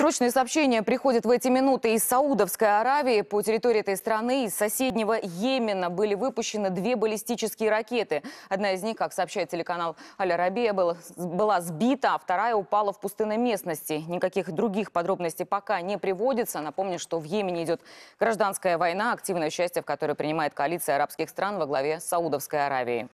Срочные сообщения приходят в эти минуты из Саудовской Аравии. По территории этой страны из соседнего Йемена были выпущены две баллистические ракеты. Одна из них, как сообщает телеканал Аль-Арабия, была сбита, а вторая упала в пустынной местности. Никаких других подробностей пока не приводится. Напомню, что в Йемене идет гражданская война, активное участие в которой принимает коалиция арабских стран во главе Саудовской Аравии.